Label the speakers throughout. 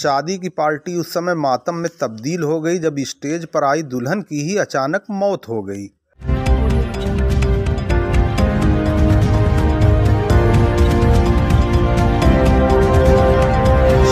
Speaker 1: शादी की पार्टी उस समय मातम में तब्दील हो गई जब स्टेज पर आई दुल्हन की ही अचानक मौत हो गई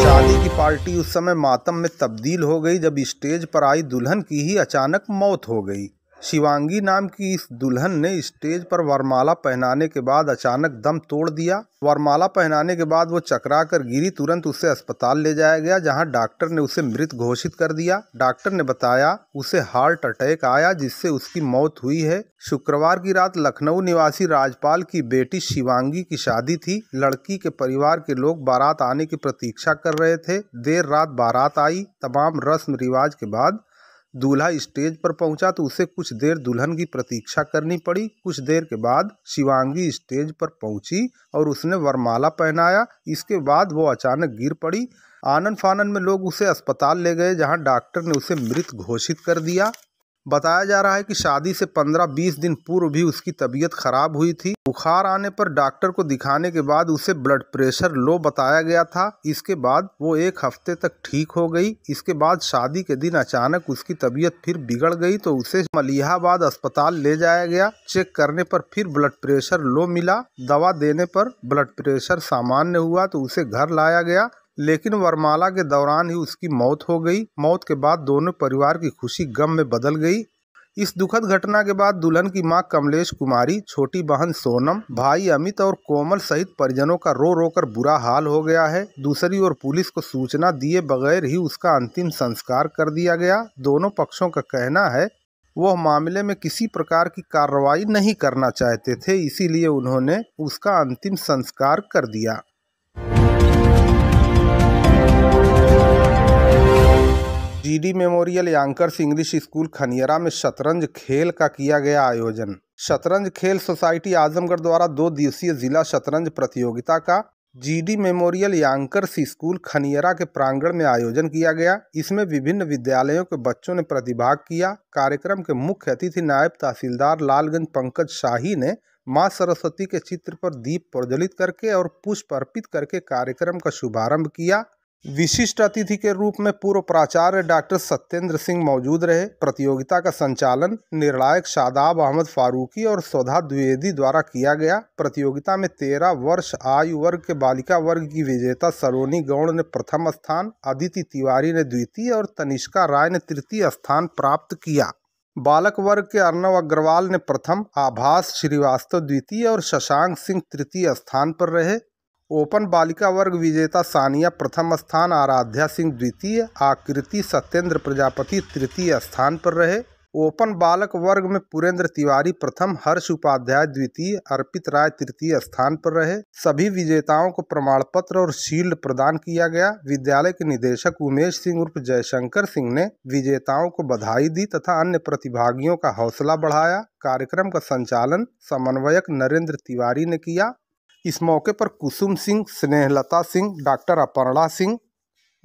Speaker 1: शादी की पार्टी उस समय मातम में तब्दील हो गई जब स्टेज पर आई दुल्हन की ही अचानक मौत हो गई शिवांगी नाम की इस दुल्हन ने स्टेज पर वरमाला पहनाने के बाद अचानक दम तोड़ दिया वरमाला पहनाने के बाद वो चकरा कर गिरी तुरंत उसे अस्पताल ले जाया गया जहां डॉक्टर ने उसे मृत घोषित कर दिया डॉक्टर ने बताया उसे हार्ट अटैक आया जिससे उसकी मौत हुई है शुक्रवार की रात लखनऊ निवासी राजपाल की बेटी शिवांगी की शादी थी लड़की के परिवार के लोग बारात आने की प्रतीक्षा कर रहे थे देर रात बारात आई तमाम रस्म रिवाज के बाद दूल्हा स्टेज पर पहुंचा तो उसे कुछ देर दुल्हन की प्रतीक्षा करनी पड़ी कुछ देर के बाद शिवांगी स्टेज पर पहुंची और उसने वरमाला पहनाया इसके बाद वो अचानक गिर पड़ी आनन फानन में लोग उसे अस्पताल ले गए जहां डॉक्टर ने उसे मृत घोषित कर दिया बताया जा रहा है कि शादी से 15-20 दिन पूर्व भी उसकी तबीयत खराब हुई थी बुखार आने पर डॉक्टर को दिखाने के बाद उसे ब्लड प्रेशर लो बताया गया था इसके बाद वो एक हफ्ते तक ठीक हो गई इसके बाद शादी के दिन अचानक उसकी तबीयत फिर बिगड़ गई तो उसे मलिहाबाद अस्पताल ले जाया गया चेक करने पर फिर ब्लड प्रेशर लो मिला दवा देने पर ब्लड प्रेशर सामान्य हुआ तो उसे घर लाया गया लेकिन वरमाला के दौरान ही उसकी मौत हो गई मौत के बाद दोनों परिवार की खुशी गम में बदल गई इस दुखद घटना के बाद दुल्हन की मां कमलेश कुमारी छोटी बहन सोनम भाई अमित और कोमल सहित परिजनों का रो रो कर बुरा हाल हो गया है दूसरी ओर पुलिस को सूचना दिए बगैर ही उसका अंतिम संस्कार कर दिया गया दोनों पक्षों का कहना है वह मामले में किसी प्रकार की कार्रवाई नहीं करना चाहते थे इसीलिए उन्होंने उसका अंतिम संस्कार कर दिया GD memorial Yonkers English school Khaniyara में शतरंज खेल का किया गया आयोजन शतरंज खेल सोसाइटी आजमगढ़ द्वारा दो दिवसीय जिला शतरंज प्रतियोगिता का GD memorial Yonkers school Khaniyara के प्रांगण में आयोजन किया गया इसमें विभिन्न विद्यालयों के बच्चों ने प्रतिभाग किया कार्यक्रम के मुख्य अतिथि नायब तहसीलदार लालगंज पंकज शाही ने माँ सरस्वती के चित्र पर दीप प्रज्वलित करके और पुष्प अर्पित करके कार्यक्रम का शुभारंभ किया विशिष्ट अतिथि के रूप में पूर्व प्राचार्य डॉक्टर सत्येंद्र सिंह मौजूद रहे प्रतियोगिता का संचालन निर्णायक शादाब अहमद फारूकी और सौधा द्विवेदी द्वारा किया गया प्रतियोगिता में तेरह वर्ष आयु वर्ग के बालिका वर्ग की विजेता सरोनी गौड़ ने प्रथम स्थान अदिति तिवारी ने द्वितीय और तनिष्का राय ने तृतीय स्थान प्राप्त किया बालक वर्ग के अर्णव अग्रवाल ने प्रथम आभास श्रीवास्तव द्वितीय और शशांक सिंह तृतीय स्थान पर रहे ओपन बालिका वर्ग विजेता सानिया प्रथम स्थान आराध्या सिंह द्वितीय आकृति सत्येंद्र प्रजापति तृतीय स्थान पर रहे ओपन बालक वर्ग में पुरेंद्र तिवारी प्रथम हर्ष उपाध्याय द्वितीय अर्पित राय तृतीय स्थान पर रहे सभी विजेताओं को प्रमाण पत्र और शील्ड प्रदान किया गया विद्यालय के निदेशक उमेश सिंह उर्फ जयशंकर सिंह ने विजेताओं को बधाई दी तथा अन्य प्रतिभागियों का हौसला बढ़ाया कार्यक्रम का संचालन समन्वयक नरेंद्र तिवारी ने किया इस मौके पर कुसुम सिंह स्नेहलता सिंह डॉक्टर अपर्णा सिंह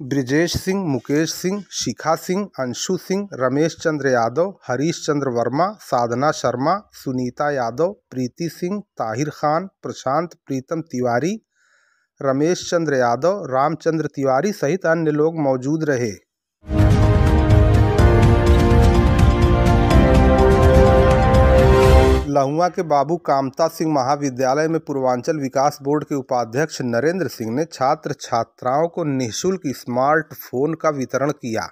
Speaker 1: ब्रिजेश सिंह मुकेश सिंह शिखा सिंह अंशु सिंह रमेश चंद्र यादव हरीश चंद्र वर्मा साधना शर्मा सुनीता यादव प्रीति सिंह ताहिर खान प्रशांत प्रीतम तिवारी रमेश चंद्र यादव रामचंद्र तिवारी सहित अन्य लोग मौजूद रहे लहुआ के बाबू कामता सिंह महाविद्यालय में पूर्वांचल विकास बोर्ड के उपाध्यक्ष नरेंद्र सिंह ने छात्र छात्राओं को निःशुल्क स्मार्टफोन का वितरण किया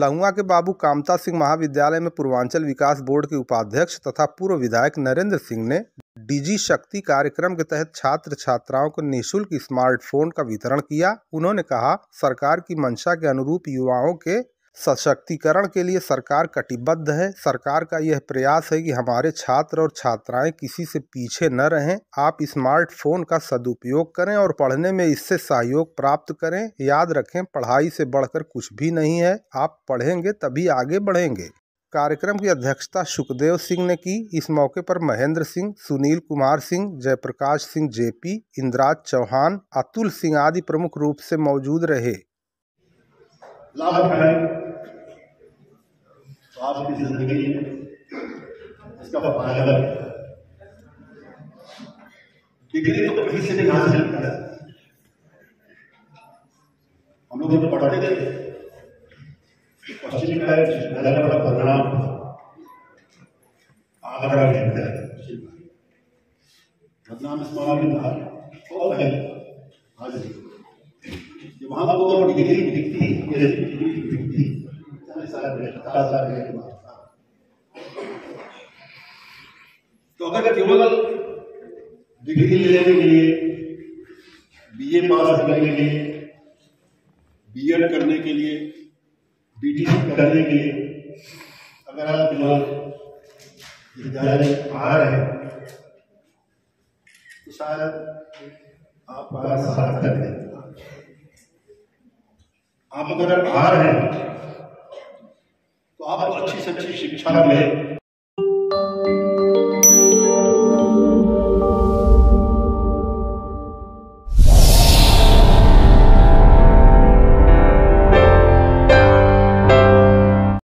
Speaker 1: लहुआ के बाबू कामता सिंह महाविद्यालय में पूर्वांचल विकास बोर्ड के उपाध्यक्ष तथा पूर्व विधायक नरेंद्र सिंह ने डिजी शक्ति कार्यक्रम के तहत छात्र छात्राओं को निःशुल्क स्मार्टफोन का वितरण किया उन्होंने कहा सरकार की मंशा के अनुरूप युवाओं के सशक्तिकरण के लिए सरकार कटिबद्ध है सरकार का यह प्रयास है कि हमारे छात्र और छात्राएं किसी से पीछे न रहें आप स्मार्टफोन का सदुपयोग करें और पढ़ने में इससे सहयोग प्राप्त करें याद रखें पढ़ाई से बढ़कर कुछ भी नहीं है आप पढ़ेंगे तभी आगे बढ़ेंगे कार्यक्रम की अध्यक्षता सुखदेव सिंह ने की इस मौके पर महेंद्र सिंह सुनील कुमार सिंह जयप्रकाश सिंह जेपी इंद्राज चौहान अतुल सिंह आदि प्रमुख रूप से मौजूद रहे लाभ है तो आपकी जिंदगी इसका फायदा है डिग्री तो कहीं से नहीं हासिल कर हम लोग जब पढ़ते थे पश्चिम का है अलग अलग परिणाम आगरा लेता है बदनाम इस मामले में और है हाजिर वहां वो डिग्री दिखती दिखती तो अगर केवल डिग्री लेने के लिए बीए पास करने के लिए बीएड करने के लिए बीटीसी करने के लिए अगर आप विद्यालय आ रहे हैं तो शायद आप सार्थक है तो आप अगर बाहर हैं तो आपको अच्छी से अच्छी शिक्षा मिले